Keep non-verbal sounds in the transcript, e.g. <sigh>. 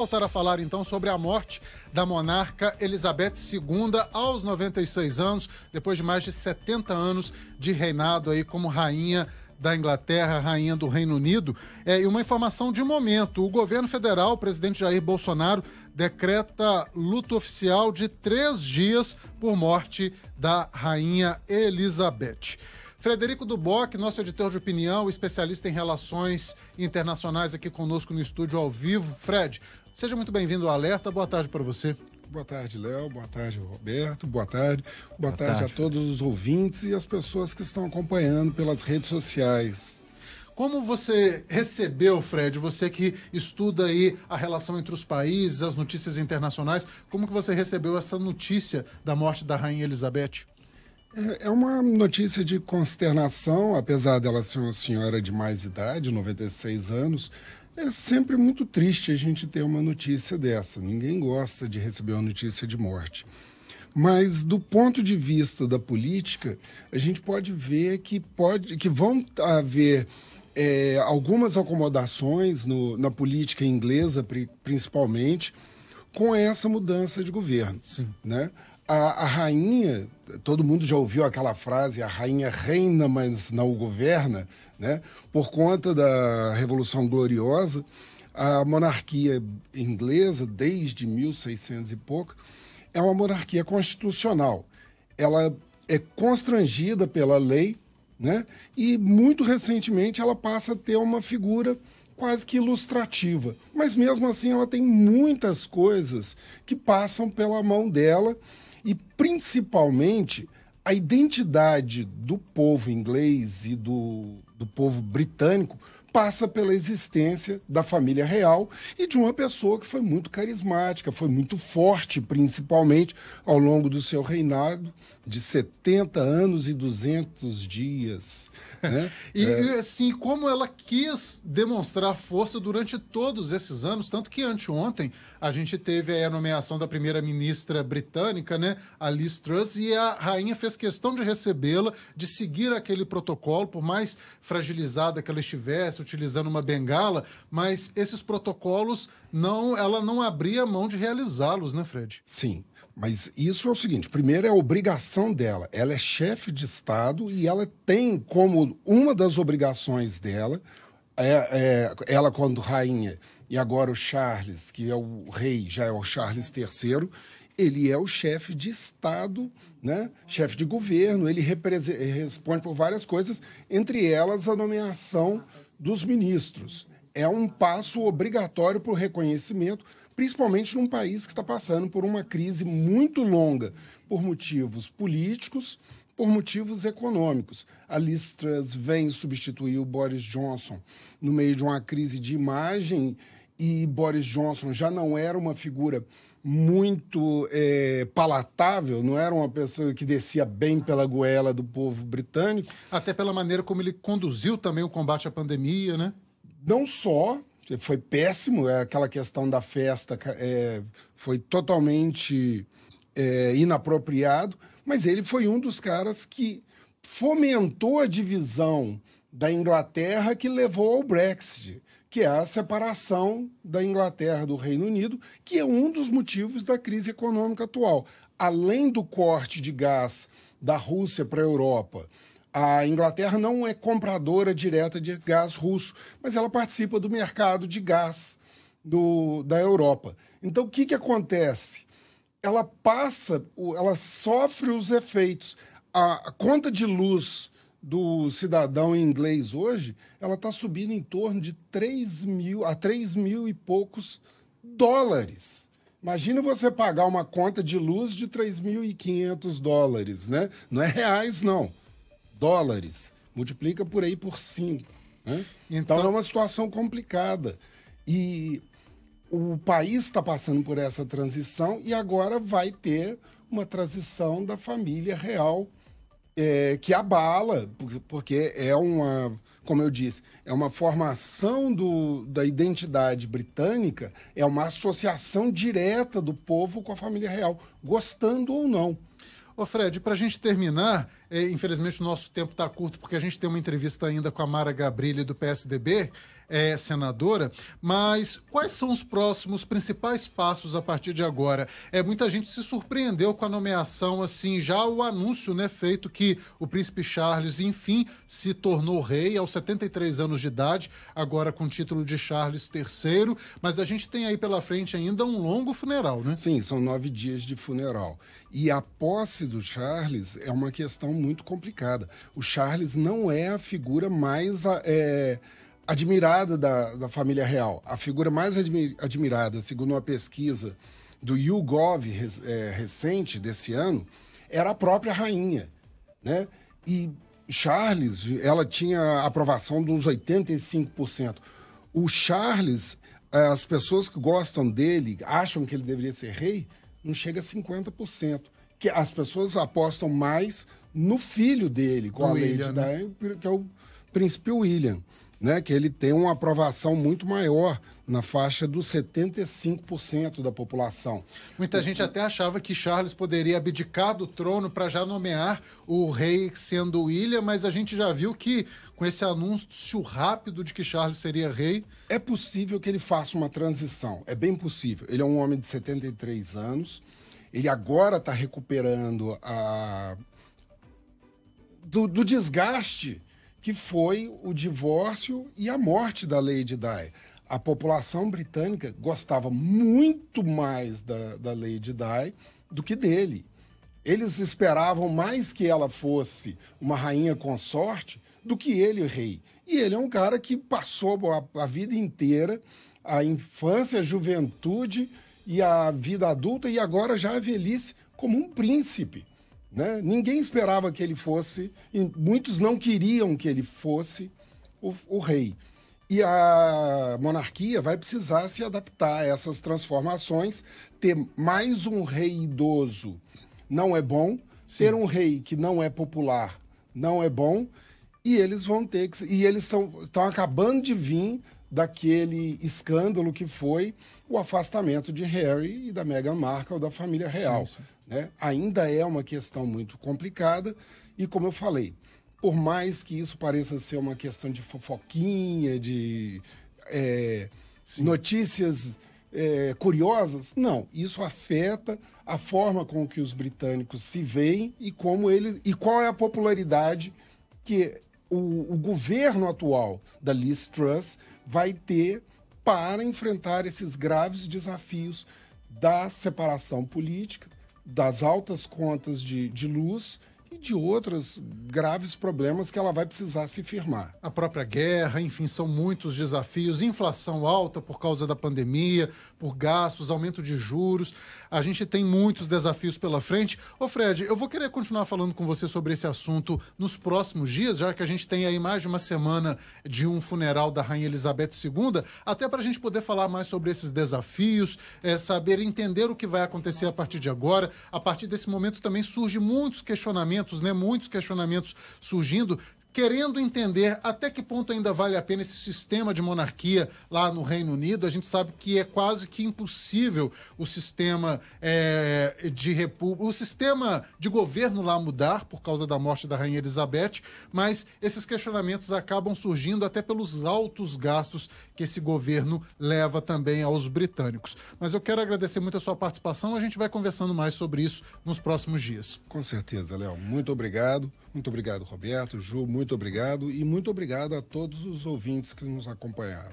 voltar a falar então sobre a morte da monarca Elizabeth II aos 96 anos, depois de mais de 70 anos de reinado aí como rainha da Inglaterra, rainha do Reino Unido. É, e uma informação de momento: o governo federal, o presidente Jair Bolsonaro, decreta luto oficial de três dias por morte da rainha Elizabeth. Frederico Duboc, nosso editor de opinião, especialista em relações internacionais aqui conosco no estúdio ao vivo. Fred, seja muito bem-vindo ao Alerta. Boa tarde para você. Boa tarde, Léo. Boa tarde, Roberto. Boa tarde. Boa, Boa tarde, tarde a todos os ouvintes e as pessoas que estão acompanhando pelas redes sociais. Como você recebeu, Fred, você que estuda aí a relação entre os países, as notícias internacionais, como que você recebeu essa notícia da morte da rainha Elizabeth? É, é uma notícia de consternação, apesar dela ser uma senhora de mais idade, 96 anos. É sempre muito triste a gente ter uma notícia dessa. Ninguém gosta de receber uma notícia de morte. Mas do ponto de vista da política, a gente pode ver que pode que vão haver é, algumas acomodações no, na política inglesa, principalmente, com essa mudança de governo, Sim. né? A, a, rainha, todo mundo já ouviu aquela frase, a rainha reina, mas não governa, né? Por conta da Revolução Gloriosa, a monarquia inglesa, desde 1600 e pouco, é uma monarquia constitucional. Ela é constrangida pela lei, né? E muito recentemente ela passa a ter uma figura quase que ilustrativa. Mas mesmo assim ela tem muitas coisas que passam pela mão dela e principalmente a identidade do povo inglês e do, do povo britânico passa pela existência da família real e de uma pessoa que foi muito carismática, foi muito forte, principalmente ao longo do seu reinado de 70 anos e 200 dias. Né? <laughs> e, é. e assim, como ela quis demonstrar força durante todos esses anos, tanto que anteontem a gente teve a nomeação da primeira-ministra britânica, né, a Truss, e a rainha fez questão de recebê-la, de seguir aquele protocolo, por mais fragilizada que ela estivesse, utilizando uma bengala, mas esses protocolos não, ela não abria mão de realizá-los, né, Fred? Sim. Mas isso é o seguinte: primeiro é a obrigação dela. Ela é chefe de Estado e ela tem como uma das obrigações dela, é, é, ela quando rainha, e agora o Charles, que é o rei, já é o Charles III, ele é o chefe de Estado, né? chefe de governo, ele responde por várias coisas, entre elas a nomeação dos ministros. É um passo obrigatório para o reconhecimento, principalmente num país que está passando por uma crise muito longa por motivos políticos, por motivos econômicos. A Liz Truss vem substituir o Boris Johnson no meio de uma crise de imagem e Boris Johnson já não era uma figura muito é, palatável, não era uma pessoa que descia bem pela goela do povo britânico. Até pela maneira como ele conduziu também o combate à pandemia, né? Não só, foi péssimo, é aquela questão da festa é, foi totalmente é, inapropriado, mas ele foi um dos caras que fomentou a divisão da Inglaterra que levou ao Brexit que é a separação da Inglaterra do Reino Unido, que é um dos motivos da crise econômica atual. Além do corte de gás da Rússia para a Europa, a Inglaterra não é compradora direta de gás russo, mas ela participa do mercado de gás do, da Europa. Então, o que, que acontece? Ela passa, ela sofre os efeitos. A, a conta de luz do cidadão inglês hoje, ela está subindo em torno de 3 mil a 3 mil e poucos dólares. Imagina você pagar uma conta de luz de 3.500 dólares, né? Não é reais, não. Dólares. Multiplica por aí por 5. Né? Então, então é uma situação complicada. E o país está passando por essa transição e agora vai ter uma transição da família real é, que abala, porque é uma, como eu disse, é uma formação do, da identidade britânica, é uma associação direta do povo com a família real, gostando ou não. Ô Fred, para a gente terminar, é, infelizmente o nosso tempo está curto porque a gente tem uma entrevista ainda com a Mara Gabrilli do PSDB é, senadora, mas quais são os próximos principais passos a partir de agora? É, muita gente se surpreendeu com a nomeação, assim, já o anúncio né, feito que o príncipe Charles, enfim, se tornou rei aos 73 anos de idade, agora com o título de Charles III, mas a gente tem aí pela frente ainda um longo funeral, né? Sim, são nove dias de funeral. E a posse do Charles é uma questão muito complicada. O Charles não é a figura mais. É admirada da, da família real. A figura mais admi admirada, segundo uma pesquisa do YouGov é, recente, desse ano, era a própria rainha. Né? E Charles, ela tinha aprovação dos 85%. O Charles, é, as pessoas que gostam dele, acham que ele deveria ser rei, não chega a 50%. Que as pessoas apostam mais no filho dele, com o a William, né? que é o príncipe William né, que ele tem uma aprovação muito maior na faixa dos 75% da população. Muita gente até achava que Charles poderia abdicar do trono para já nomear o rei sendo William, mas a gente já viu que com esse anúncio rápido de que Charles seria rei, é possível que ele faça uma transição. É bem possível. Ele é um homem de 73 anos. Ele agora está recuperando a do, do desgaste que foi o divórcio e a morte da Lady Di. A população britânica gostava muito mais da, da Lady Di do que dele. Eles esperavam mais que ela fosse uma rainha consorte do que ele, o rei. E ele é um cara que passou a, a vida inteira, a infância, a juventude e a vida adulta, e agora já a velhice, como um príncipe. Né? Ninguém esperava que ele fosse, muitos não queriam que ele fosse o, o rei. E a monarquia vai precisar se adaptar a essas transformações. Ter mais um rei idoso não é bom, Sim. ter um rei que não é popular não é bom, e eles vão ter que. E eles estão acabando de vir daquele escândalo que foi o afastamento de Harry e da Meghan Markle da família real. Sim, sim. Né? Ainda é uma questão muito complicada e, como eu falei, por mais que isso pareça ser uma questão de fofoquinha, de é, notícias é, curiosas, não. Isso afeta a forma com que os britânicos se veem e como eles e qual é a popularidade que o, o governo atual da Liz Truss vai ter para enfrentar esses graves desafios da separação política, das altas contas de, de luz de outros graves problemas que ela vai precisar se firmar. A própria guerra, enfim, são muitos desafios, inflação alta por causa da pandemia, por gastos, aumento de juros. A gente tem muitos desafios pela frente. Ô Fred, eu vou querer continuar falando com você sobre esse assunto nos próximos dias, já que a gente tem aí mais de uma semana de um funeral da Rainha Elizabeth II, até para a gente poder falar mais sobre esses desafios, é, saber entender o que vai acontecer a partir de agora. A partir desse momento também surge muitos questionamentos questionamentos, né? Muitos questionamentos surgindo querendo entender até que ponto ainda vale a pena esse sistema de monarquia lá no Reino Unido. A gente sabe que é quase que impossível o sistema é, de república, o sistema de governo lá mudar por causa da morte da Rainha Elizabeth, mas esses questionamentos acabam surgindo até pelos altos gastos que esse governo leva também aos britânicos. Mas eu quero agradecer muito a sua participação. A gente vai conversando mais sobre isso nos próximos dias. Com certeza, Léo. Muito obrigado. Muito obrigado, Roberto, Ju, muito obrigado e muito obrigado a todos os ouvintes que nos acompanharam.